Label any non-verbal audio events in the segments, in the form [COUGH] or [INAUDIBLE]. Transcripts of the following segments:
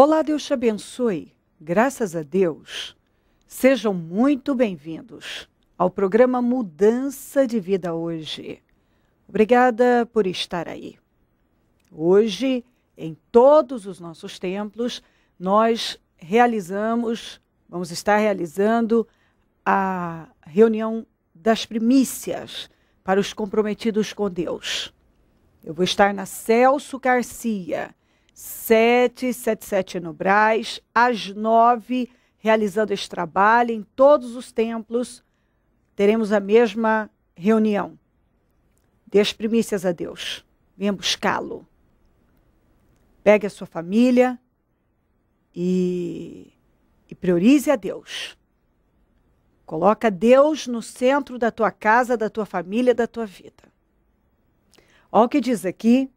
Olá, Deus te abençoe. Graças a Deus. Sejam muito bem-vindos ao programa Mudança de Vida hoje. Obrigada por estar aí. Hoje, em todos os nossos templos, nós realizamos, vamos estar realizando a reunião das primícias para os comprometidos com Deus. Eu vou estar na Celso Garcia, 777 no Braz, às 9, realizando esse trabalho em todos os templos. Teremos a mesma reunião. Dê as primícias a Deus. Venha buscá-lo. Pegue a sua família e, e priorize a Deus. Coloca Deus no centro da tua casa, da tua família, da tua vida. Olha o que diz aqui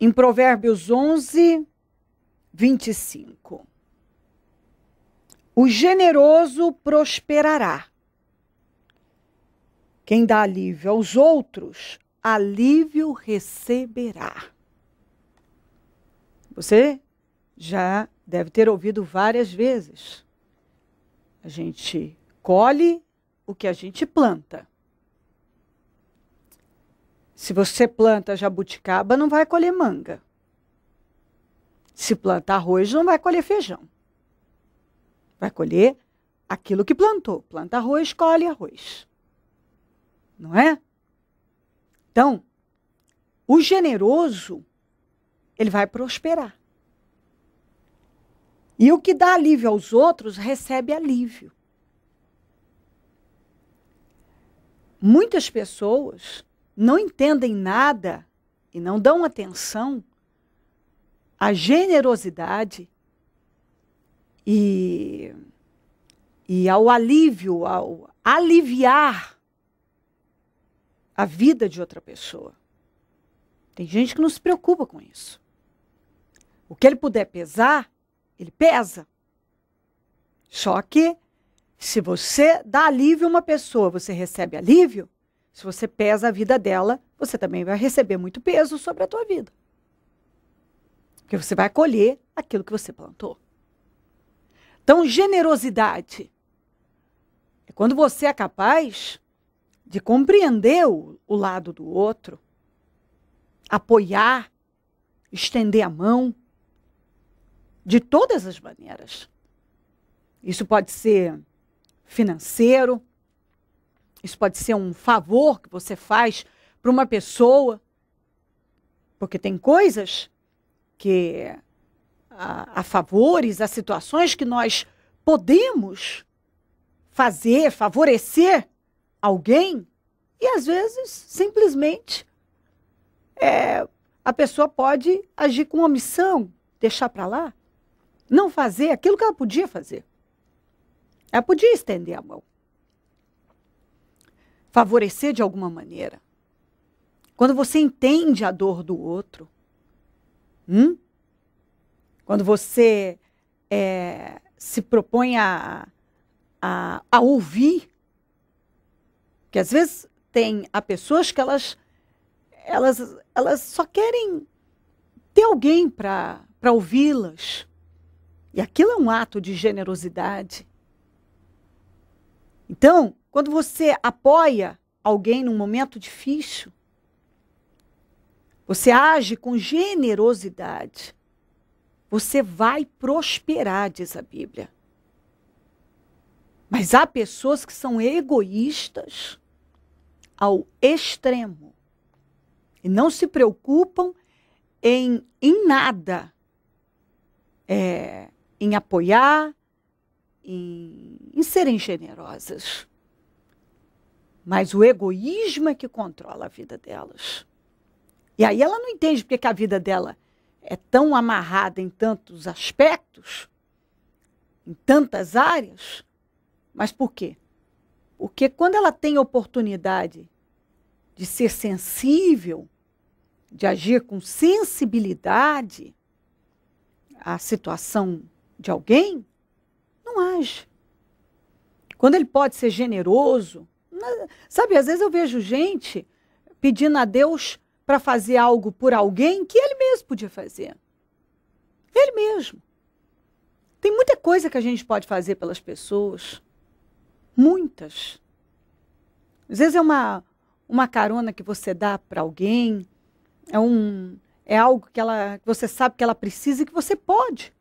em Provérbios 11, 25. O generoso prosperará. Quem dá alívio aos outros, alívio receberá. Você já deve ter ouvido várias vezes. A gente colhe o que a gente planta. Se você planta jabuticaba, não vai colher manga. Se planta arroz, não vai colher feijão. Vai colher aquilo que plantou. Planta arroz, colhe arroz. Não é? Então, o generoso, ele vai prosperar. E o que dá alívio aos outros recebe alívio. Muitas pessoas não entendem nada e não dão atenção à generosidade e, e ao alívio, ao aliviar a vida de outra pessoa. Tem gente que não se preocupa com isso. O que ele puder pesar, ele pesa. Só que se você dá alívio a uma pessoa, você recebe alívio, se você pesa a vida dela, você também vai receber muito peso sobre a tua vida. Porque você vai colher aquilo que você plantou. Então, generosidade é quando você é capaz de compreender o, o lado do outro, apoiar, estender a mão, de todas as maneiras. Isso pode ser financeiro, isso pode ser um favor que você faz para uma pessoa, porque tem coisas que a, favores, a situações que nós podemos fazer, favorecer alguém, e às vezes simplesmente é, a pessoa pode agir com omissão, deixar para lá, não fazer aquilo que ela podia fazer. Ela podia estender a mão favorecer de alguma maneira. Quando você entende a dor do outro, hum? quando você é, se propõe a, a, a ouvir, que às vezes tem há pessoas que elas elas elas só querem ter alguém para para ouvi-las. E aquilo é um ato de generosidade. Então, quando você apoia alguém num momento difícil, você age com generosidade, você vai prosperar, diz a Bíblia. Mas há pessoas que são egoístas ao extremo e não se preocupam em, em nada, é, em apoiar, em, em serem generosas. Mas o egoísmo é que controla a vida delas. E aí ela não entende porque que a vida dela é tão amarrada em tantos aspectos, em tantas áreas. Mas por quê? Porque quando ela tem oportunidade de ser sensível, de agir com sensibilidade à situação de alguém, não age. Quando ele pode ser generoso, Sabe, às vezes eu vejo gente pedindo a Deus para fazer algo por alguém que ele mesmo podia fazer. Ele mesmo. Tem muita coisa que a gente pode fazer pelas pessoas. Muitas. Às vezes é uma, uma carona que você dá para alguém, é, um, é algo que ela, que você sabe que ela precisa e que você pode.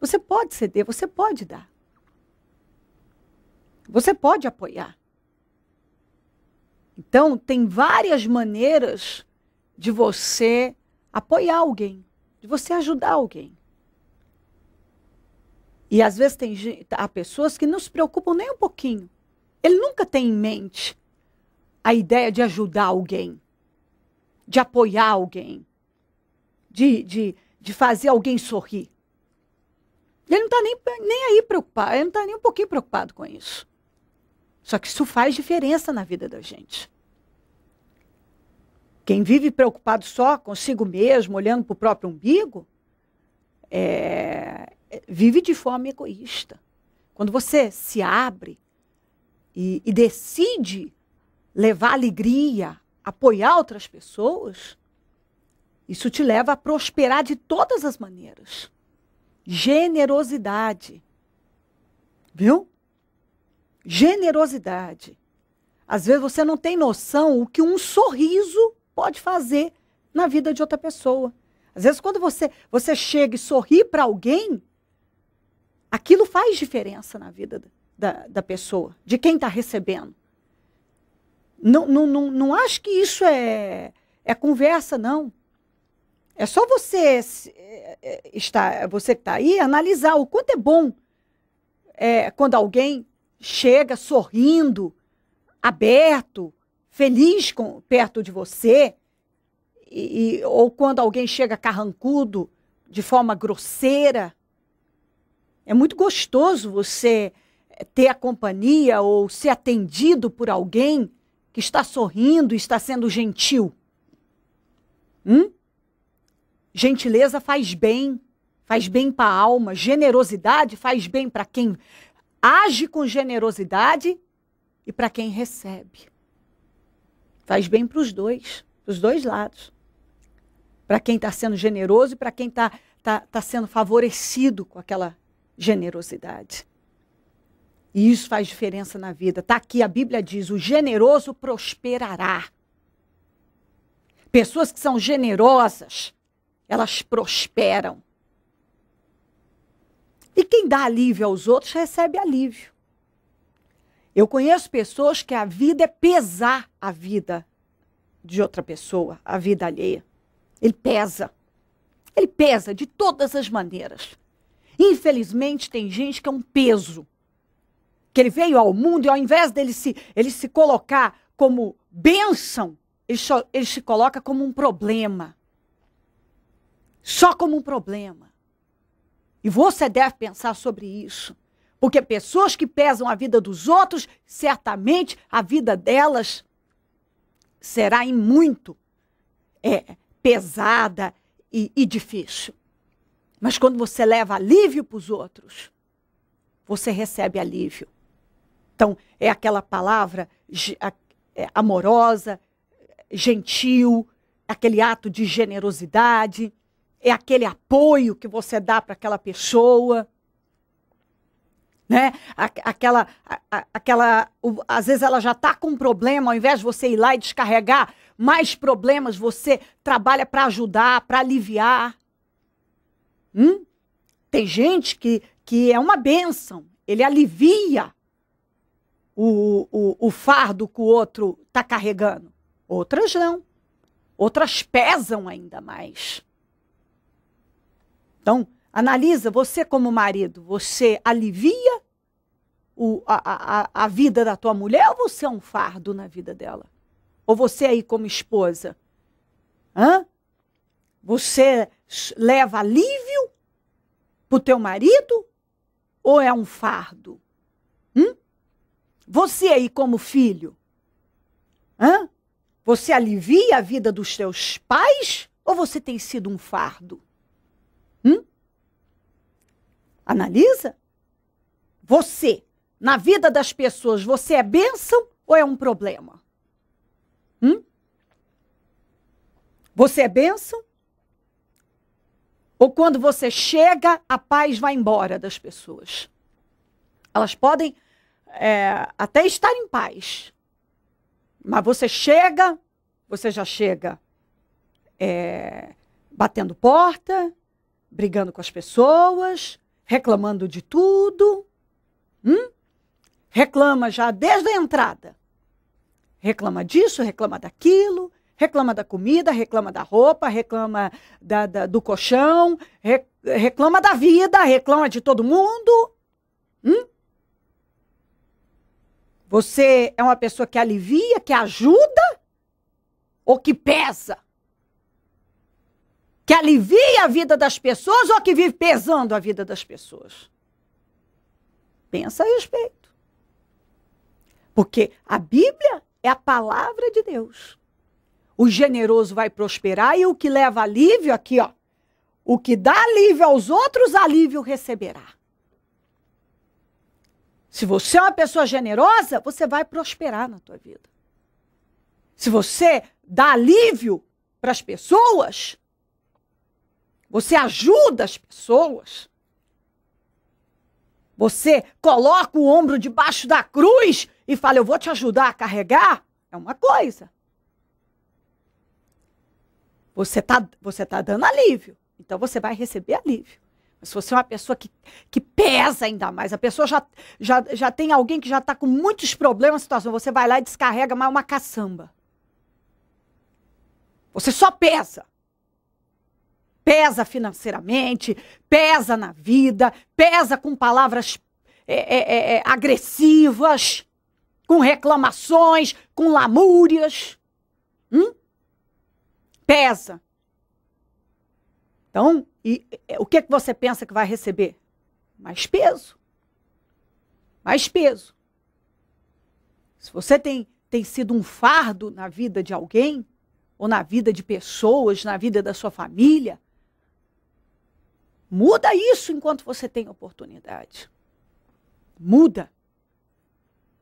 Você pode ceder, você pode dar. Você pode apoiar. Então, tem várias maneiras de você apoiar alguém, de você ajudar alguém. E às vezes tem tá, há pessoas que não se preocupam nem um pouquinho. Ele nunca tem em mente a ideia de ajudar alguém, de apoiar alguém, de, de, de fazer alguém sorrir. Ele não está nem, nem aí preocupado, ele não está nem um pouquinho preocupado com isso. Só que isso faz diferença na vida da gente. Quem vive preocupado só consigo mesmo, olhando para o próprio umbigo, é, vive de forma egoísta. Quando você se abre e, e decide levar alegria, apoiar outras pessoas, isso te leva a prosperar de todas as maneiras. Generosidade. Viu? generosidade. Às vezes você não tem noção o que um sorriso pode fazer na vida de outra pessoa. Às vezes quando você você chega e sorri para alguém, aquilo faz diferença na vida da, da pessoa, de quem está recebendo. Não, não, não, não acho que isso é, é conversa, não. É só você é, é, estar, você que está aí analisar o quanto é bom é, quando alguém chega sorrindo, aberto, feliz com, perto de você, e, e, ou quando alguém chega carrancudo, de forma grosseira. É muito gostoso você eh, ter a companhia ou ser atendido por alguém que está sorrindo e está sendo gentil. Hum? Gentileza faz bem, faz bem para a alma, generosidade faz bem para quem age com generosidade e para quem recebe. Faz bem para os dois, para os dois lados. Para quem está sendo generoso e para quem está tá, tá sendo favorecido com aquela generosidade. E isso faz diferença na vida. Está aqui, a Bíblia diz: o generoso prosperará. Pessoas que são generosas, elas prosperam. E quem dá alívio aos outros recebe alívio. Eu conheço pessoas que a vida é pesar a vida de outra pessoa, a vida alheia. Ele pesa. Ele pesa de todas as maneiras. Infelizmente, tem gente que é um peso. Que ele veio ao mundo e ao invés dele se, ele se colocar como bênção, ele, só, ele se coloca como um problema. Só como um problema. E você deve pensar sobre isso. Porque pessoas que pesam a vida dos outros, certamente a vida delas será em muito é, pesada e, e difícil. Mas quando você leva alívio para os outros, você recebe alívio. Então, é aquela palavra é, amorosa, gentil, aquele ato de generosidade é aquele apoio que você dá para aquela pessoa. Né? Aquela, aquela, às vezes ela já está com um problema, ao invés de você ir lá e descarregar mais problemas, você trabalha para ajudar, para aliviar. Hum? Tem gente que, que é uma benção, ele alivia o, o, o fardo que o outro está carregando. Outras não. Outras pesam ainda mais. Então, analisa você como marido, você alivia o, a, a, a vida da tua mulher ou você é um fardo na vida dela? Ou você aí como esposa? Hã? Você leva alívio para o teu marido ou é um fardo? Hum? Você aí como filho? Hã? Você alivia a vida dos teus pais ou você tem sido um fardo? Hum? Analisa. Você, na vida das pessoas, você é bênção ou é um problema? Hum? Você é bênção? Ou quando você chega, a paz vai embora das pessoas? Elas podem é, até estar em paz, mas você chega, você já chega é, batendo porta, brigando com as pessoas, reclamando de tudo. Hum? Reclama já desde a entrada. Reclama disso, reclama daquilo, reclama da comida, reclama da roupa, reclama da, da, do colchão, reclama da vida, reclama de todo mundo. Hum? Você é uma pessoa que alivia, que ajuda ou que pesa? que alivia a vida das pessoas ou que vive pesando a vida das pessoas? Pensa a respeito. Porque a Bíblia é a palavra de Deus. O generoso vai prosperar e o que leva alívio aqui, ó, o que dá alívio aos outros, alívio receberá. Se você é uma pessoa generosa, você vai prosperar na tua vida. Se você dá alívio para as pessoas, você ajuda as pessoas. Você coloca o ombro debaixo da cruz e fala: Eu vou te ajudar a carregar. É uma coisa. Você está você tá dando alívio. Então você vai receber alívio. Mas se você é uma pessoa que, que pesa ainda mais, a pessoa já, já, já tem alguém que já está com muitos problemas, situação, você vai lá e descarrega mais é uma caçamba. Você só pesa pesa financeiramente, pesa na vida, pesa com palavras é, é, é, é, agressivas, com reclamações, com lamúrias. Hum? Pesa. Então, e, é, o que, é que você pensa que vai receber? Mais peso. Mais peso. Se você tem, tem sido um fardo na vida de alguém, ou na vida de pessoas, na vida da sua família, Muda isso enquanto você tem oportunidade. Muda.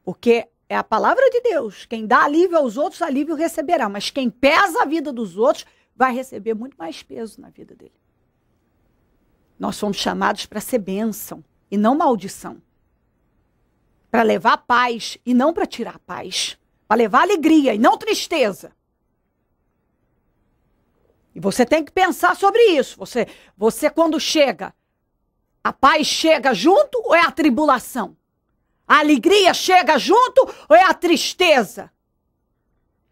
Porque é a palavra de Deus. Quem dá alívio aos outros, alívio receberá. Mas quem pesa a vida dos outros, vai receber muito mais peso na vida dele. Nós somos chamados para ser bênção e não maldição. Para levar paz e não para tirar paz. Para levar alegria e não tristeza. E você tem que pensar sobre isso. Você, você quando chega, a paz chega junto ou é a tribulação? A alegria chega junto ou é a tristeza?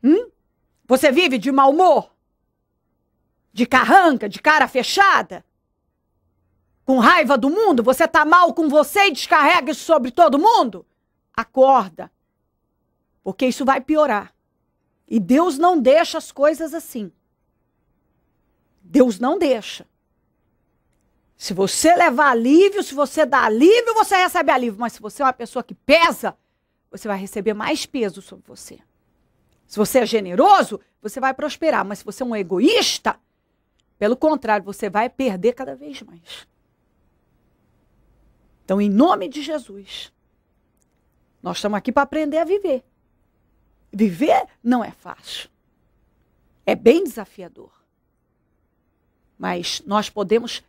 Hum? Você vive de mau humor? De carranca, de cara fechada? Com raiva do mundo? Você tá mal com você e descarrega isso sobre todo mundo? Acorda. Porque isso vai piorar. E Deus não deixa as coisas assim. Deus não deixa. Se você levar alívio, se você dá alívio, você recebe alívio. Mas se você é uma pessoa que pesa, você vai receber mais peso sobre você. Se você é generoso, você vai prosperar. Mas se você é um egoísta, pelo contrário, você vai perder cada vez mais. Então, em nome de Jesus, nós estamos aqui para aprender a viver. Viver não é fácil. É bem desafiador. Mas nós podemos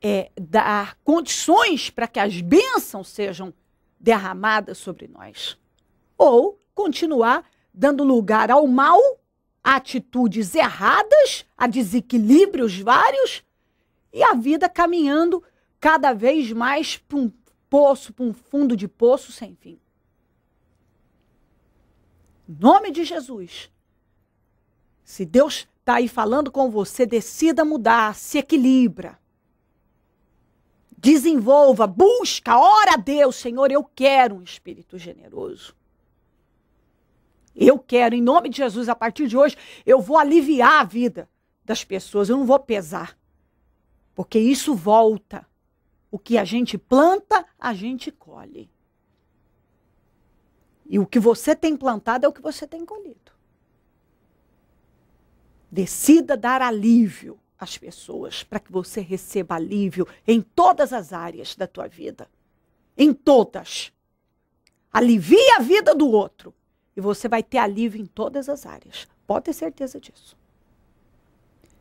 é, dar condições para que as bênçãos sejam derramadas sobre nós. Ou continuar dando lugar ao mal, a atitudes erradas, a desequilíbrios vários e a vida caminhando cada vez mais para um poço, para um fundo de poço sem fim. Em nome de Jesus. Se Deus está aí falando com você, decida mudar, se equilibra. Desenvolva, busca, ora a Deus, Senhor, eu quero um espírito generoso. Eu quero, em nome de Jesus, a partir de hoje, eu vou aliviar a vida das pessoas, eu não vou pesar. Porque isso volta. O que a gente planta, a gente colhe. E o que você tem plantado é o que você tem colhido. Decida dar alívio às pessoas para que você receba alívio em todas as áreas da tua vida. Em todas. Alivie a vida do outro e você vai ter alívio em todas as áreas. Pode ter certeza disso.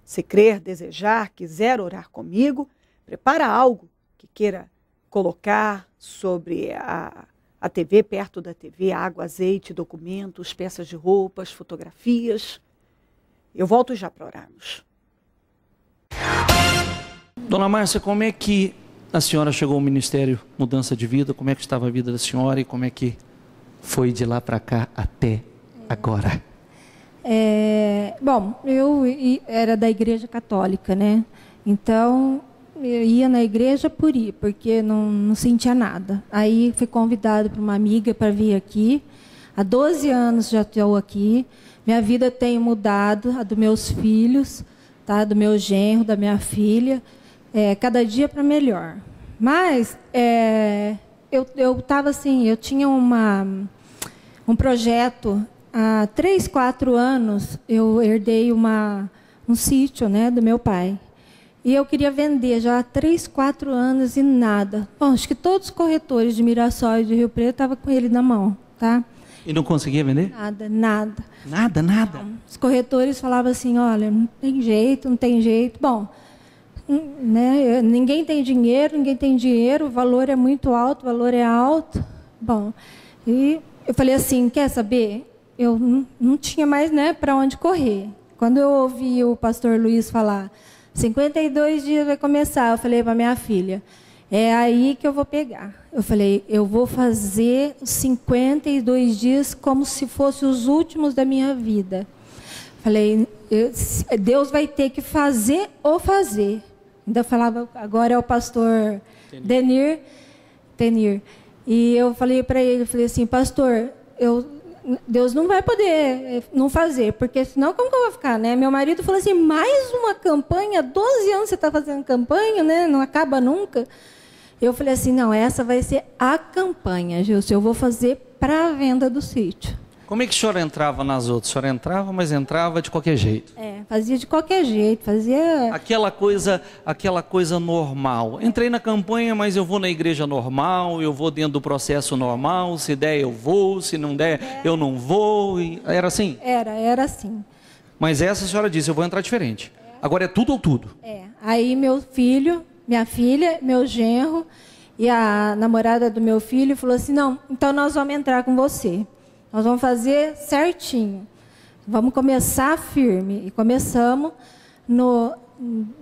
Se crer, desejar, quiser orar comigo, prepara algo que queira colocar sobre a, a TV, perto da TV, água, azeite, documentos, peças de roupas, fotografias. Eu volto já para orarmos. Dona Márcia, como é que a senhora chegou ao Ministério Mudança de Vida? Como é que estava a vida da senhora e como é que foi de lá para cá até agora? É, bom, eu era da Igreja Católica, né? Então, eu ia na igreja por ir, porque não, não sentia nada. Aí fui convidada por uma amiga para vir aqui. Há 12 anos já estou aqui. Minha vida tem mudado, a dos meus filhos, tá? do meu genro, da minha filha, é, cada dia para melhor. Mas é, eu eu estava assim, eu tinha uma um projeto há três, quatro anos, eu herdei uma um sítio, né, do meu pai. E eu queria vender já há três, quatro anos e nada. Bom, acho que todos os corretores de Mirassol e de Rio Preto estavam com ele na mão, tá? E não conseguia vender? Nada, nada. Nada, nada? Não. Os corretores falavam assim, olha, não tem jeito, não tem jeito. Bom, né, ninguém tem dinheiro, ninguém tem dinheiro, o valor é muito alto, o valor é alto. Bom, e eu falei assim, quer saber? Eu não, não tinha mais né, para onde correr. Quando eu ouvi o pastor Luiz falar, 52 dias vai começar, eu falei para minha filha, é aí que eu vou pegar. Eu falei, eu vou fazer 52 dias como se fossem os últimos da minha vida. Falei, Deus vai ter que fazer ou fazer. Ainda falava, agora é o pastor Denir, Denir. E eu falei para ele, eu falei assim, pastor, eu, Deus não vai poder eh, não fazer, porque senão como que eu vou ficar, né? Meu marido falou assim, mais uma campanha, 12 anos você está fazendo campanha, né? Não acaba nunca. Eu falei assim, não, essa vai ser a campanha, Gilson, eu vou fazer para a venda do sítio. Como é que a senhora entrava nas outras? A senhora entrava, mas entrava de qualquer jeito. É, fazia de qualquer jeito, fazia... Aquela coisa, aquela coisa normal. Entrei na campanha, mas eu vou na igreja normal, eu vou dentro do processo normal, se der eu vou, se não der é. eu não vou. Era assim? Era, era assim. Mas essa a senhora disse, eu vou entrar diferente. É. Agora é tudo ou tudo? É, aí meu filho minha filha, meu genro e a namorada do meu filho falou assim: "Não, então nós vamos entrar com você. Nós vamos fazer certinho. Vamos começar firme". E começamos no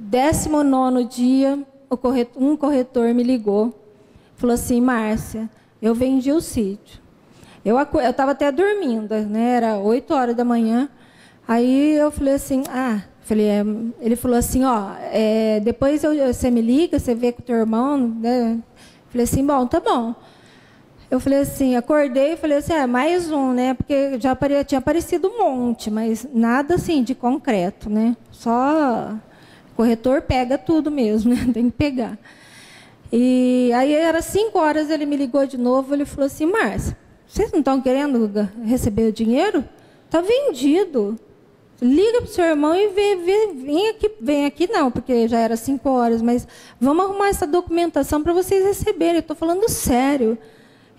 19 dia, corretor, um corretor me ligou. Falou assim: "Márcia, eu vendi o sítio. Eu estava até dormindo, né? Era 8 horas da manhã. Aí eu falei assim: "Ah, Falei, é, ele falou assim, ó, é, depois eu, você me liga, você vê com o teu irmão, né? Falei assim, bom, tá bom. Eu falei assim, acordei e falei assim, é, mais um, né? Porque já apare, tinha aparecido um monte, mas nada assim de concreto, né? Só corretor pega tudo mesmo, [LAUGHS] né? Tem que pegar. E aí era cinco horas, ele me ligou de novo, ele falou assim, Márcia, vocês não estão querendo receber o dinheiro? Está vendido. Liga pro seu irmão e vê, vê, vem aqui, vem aqui não, porque já era cinco horas, mas vamos arrumar essa documentação para vocês receberem. Eu estou falando sério.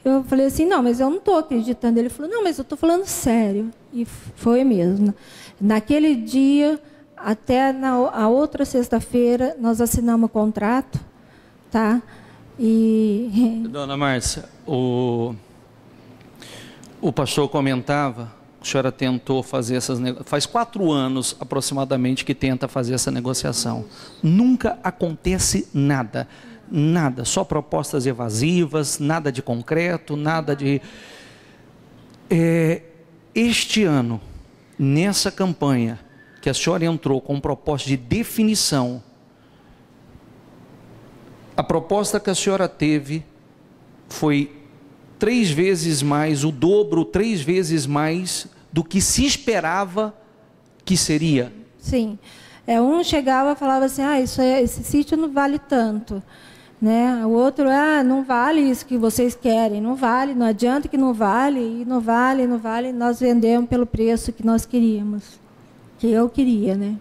Eu falei assim, não, mas eu não estou acreditando. Ele falou, não, mas eu estou falando sério. E foi mesmo. Naquele dia, até na, a outra sexta-feira, nós assinamos o contrato, tá? E... [LAUGHS] Dona Márcia, o, o pastor comentava a senhora tentou fazer essas faz quatro anos aproximadamente que tenta fazer essa negociação. Nunca acontece nada, nada, só propostas evasivas, nada de concreto, nada de. É, este ano, nessa campanha que a senhora entrou com proposta de definição, a proposta que a senhora teve foi três vezes mais, o dobro, três vezes mais do que se esperava que seria. Sim. É, um chegava e falava assim, ah, isso é, esse sítio não vale tanto. Né? O outro, ah, não vale isso que vocês querem, não vale, não adianta que não vale, e não vale, não vale, nós vendemos pelo preço que nós queríamos, que eu queria, né?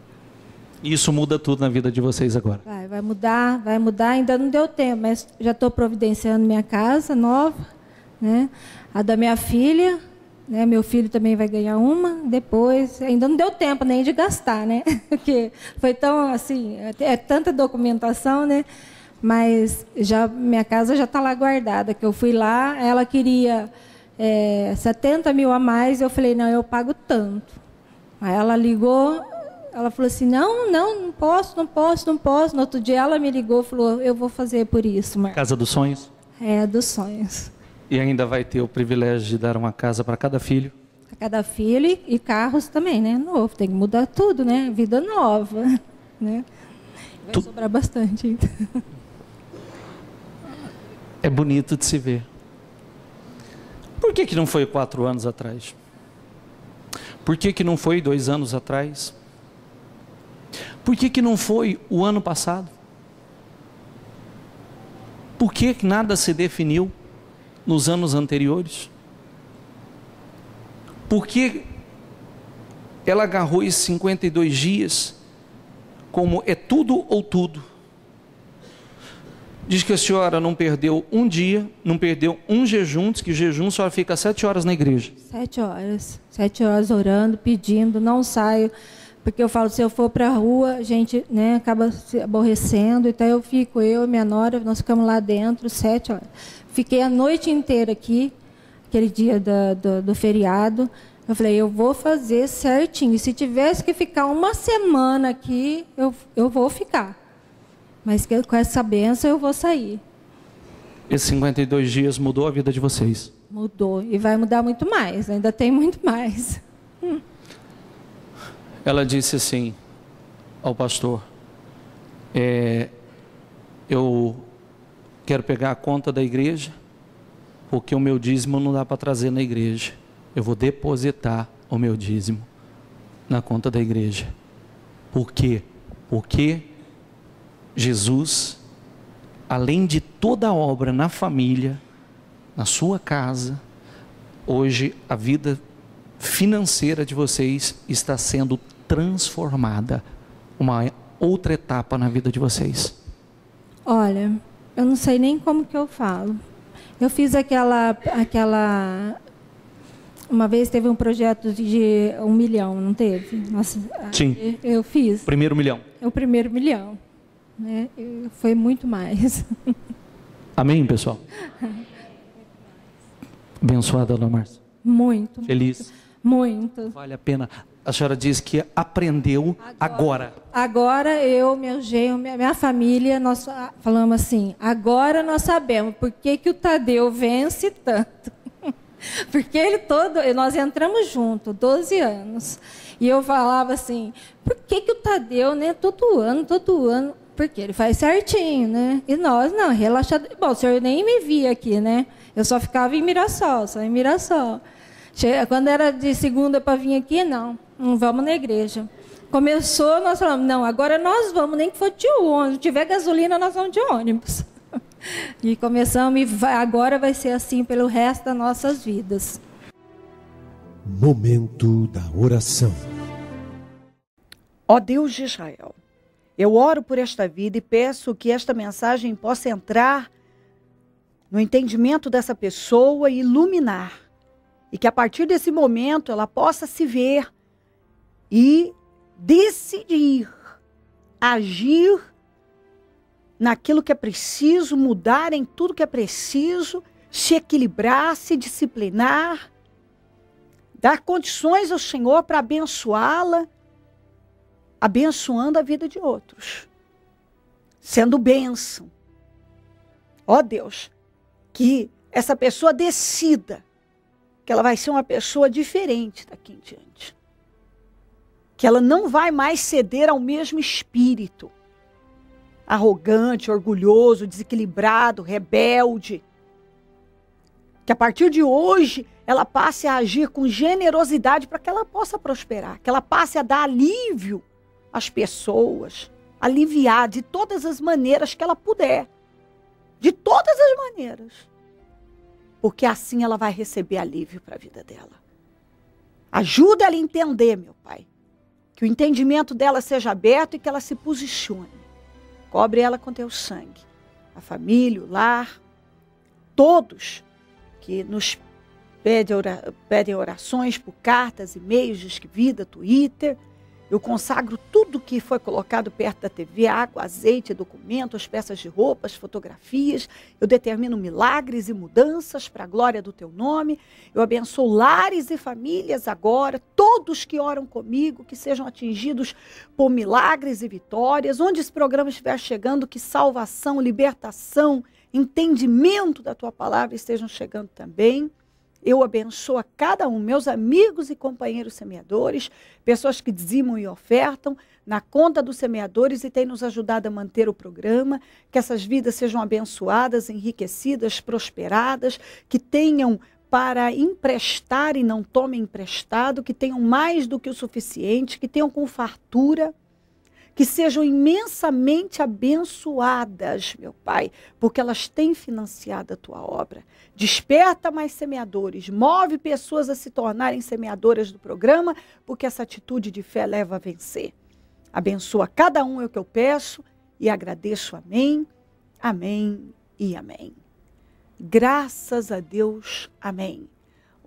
Isso muda tudo na vida de vocês agora. Vai, vai mudar, vai mudar, ainda não deu tempo, mas já estou providenciando minha casa nova né? A da minha filha, né? Meu filho também vai ganhar uma. Depois, ainda não deu tempo nem de gastar, né? [LAUGHS] Porque foi tão assim, é, é tanta documentação, né? Mas já minha casa já está lá guardada. Que eu fui lá, ela queria é, 70 mil a mais. Eu falei não, eu pago tanto. Aí ela ligou, ela falou assim: não, não, não posso, não posso, não posso. No outro dia ela me ligou e falou: eu vou fazer por isso, Marcos. Casa dos Sonhos? É, dos Sonhos. E ainda vai ter o privilégio de dar uma casa para cada filho. para cada filho e carros também, né? Novo, tem que mudar tudo, né? Vida nova, [LAUGHS] né? Vai tu... sobrar bastante. É bonito de se ver. Por que, que não foi quatro anos atrás? Por que, que não foi dois anos atrás? Por que, que não foi o ano passado? Por que, que nada se definiu? nos anos anteriores? Por que ela agarrou esses 52 dias como é tudo ou tudo? Diz que a senhora não perdeu um dia, não perdeu um jejum, diz que jejum a senhora fica sete horas na igreja. Sete horas, sete horas orando, pedindo, não saio porque eu falo, se eu for para a rua, a gente né, acaba se aborrecendo. Então eu fico, eu e minha nora, nós ficamos lá dentro, sete horas. Fiquei a noite inteira aqui, aquele dia do, do, do feriado. Eu falei, eu vou fazer certinho. E se tivesse que ficar uma semana aqui, eu, eu vou ficar. Mas com essa benção eu vou sair. Esses 52 dias mudou a vida de vocês? Mudou. E vai mudar muito mais. Ainda tem muito mais. Hum ela disse assim ao pastor: é, Eu quero pegar a conta da igreja, porque o meu dízimo não dá para trazer na igreja. Eu vou depositar o meu dízimo na conta da igreja. Por quê? Porque Jesus, além de toda a obra na família, na sua casa, hoje a vida financeira de vocês está sendo transformada? Uma outra etapa na vida de vocês? Olha, eu não sei nem como que eu falo. Eu fiz aquela, aquela uma vez teve um projeto de um milhão, não teve? Nossa, Sim. Eu fiz. Primeiro milhão. É o primeiro milhão. Né? Foi muito mais. [LAUGHS] Amém, pessoal? Abençoada, Dona Márcia. Muito. Feliz. Muito. Vale a pena. A senhora diz que aprendeu agora. Agora, agora eu, meu genro, minha, minha, família, nós falamos assim: agora nós sabemos por que, que o Tadeu vence tanto. [LAUGHS] Porque ele todo, nós entramos junto, 12 anos. E eu falava assim: por que, que o Tadeu, né, todo ano, todo ano, porque ele faz certinho, né? E nós, não, relaxado. Bom, o senhor nem me via aqui, né? Eu só ficava em Mirassol, só em Mirassol. Quando era de segunda para vir aqui, não não vamos na igreja. Começou, nós falamos, não, agora nós vamos, nem que for de ônibus, se tiver gasolina, nós vamos de ônibus. [LAUGHS] E começamos, e vai, agora vai ser assim pelo resto das nossas vidas. Momento da oração. Ó Deus de Israel, eu oro por esta vida e peço que esta mensagem possa entrar no entendimento dessa pessoa e iluminar. E que a partir desse momento ela possa se ver e decidir agir naquilo que é preciso, mudar em tudo que é preciso, se equilibrar, se disciplinar, dar condições ao Senhor para abençoá-la, abençoando a vida de outros, sendo bênção. Ó Deus, que essa pessoa decida que ela vai ser uma pessoa diferente daqui em diante que ela não vai mais ceder ao mesmo espírito arrogante, orgulhoso, desequilibrado, rebelde. Que a partir de hoje ela passe a agir com generosidade para que ela possa prosperar, que ela passe a dar alívio às pessoas, aliviar de todas as maneiras que ela puder. De todas as maneiras. Porque assim ela vai receber alívio para a vida dela. Ajuda ela a entender, meu pai, que o entendimento dela seja aberto e que ela se posicione. Cobre ela com teu sangue. A família, o lar, todos que nos pedem, orações por cartas, e-mails, disque vida, Twitter eu consagro tudo que foi colocado perto da TV: água, azeite, documentos, peças de roupas, fotografias. Eu determino milagres e mudanças para a glória do teu nome. Eu abençoo lares e famílias agora, todos que oram comigo, que sejam atingidos por milagres e vitórias. Onde esse programa estiver chegando, que salvação, libertação, entendimento da tua palavra estejam chegando também. Eu abençoo a cada um, meus amigos e companheiros semeadores, pessoas que dizimam e ofertam na conta dos semeadores e têm nos ajudado a manter o programa. Que essas vidas sejam abençoadas, enriquecidas, prosperadas, que tenham para emprestar e não tomem emprestado, que tenham mais do que o suficiente, que tenham com fartura que sejam imensamente abençoadas, meu Pai, porque elas têm financiado a tua obra. Desperta mais semeadores, move pessoas a se tornarem semeadoras do programa, porque essa atitude de fé leva a vencer. Abençoa cada um, é o que eu peço, e agradeço. Amém, amém e amém. Graças a Deus, amém.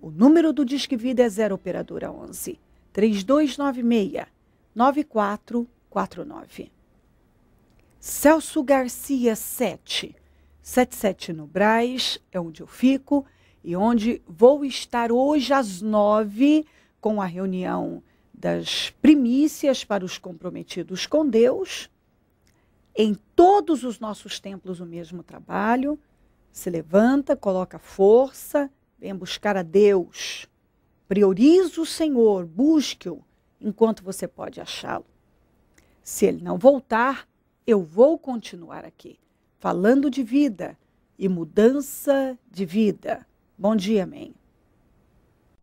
O número do Disque Vida é 0 Operadora 11 3296 94 49. Celso Garcia 7. 77 no Braz, é onde eu fico e onde vou estar hoje às 9 com a reunião das primícias para os comprometidos com Deus. Em todos os nossos templos o mesmo trabalho. Se levanta, coloca força, vem buscar a Deus. Priorize o Senhor, busque-o enquanto você pode achá-lo. Se ele não voltar, eu vou continuar aqui, falando de vida e mudança de vida. Bom dia, amém.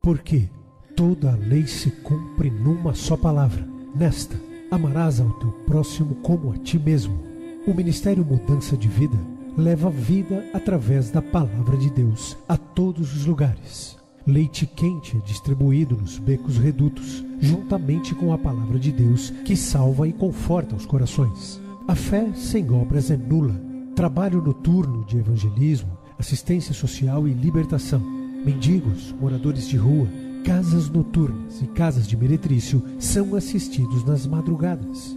Porque toda a lei se cumpre numa só palavra. Nesta, amarás ao teu próximo como a ti mesmo. O Ministério Mudança de Vida leva vida através da palavra de Deus a todos os lugares. Leite quente é distribuído nos becos redutos, juntamente com a palavra de Deus que salva e conforta os corações. A fé sem obras é nula. Trabalho noturno de evangelismo, assistência social e libertação. Mendigos, moradores de rua, casas noturnas e casas de meretrício são assistidos nas madrugadas.